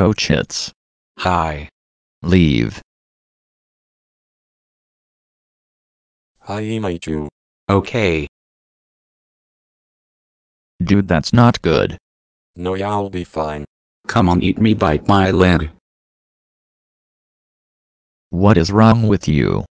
Coach hits. Hi. Leave. Hi Maichu. Okay. Dude that's not good. No yeah, I'll be fine. Come on eat me bite my leg. What is wrong with you?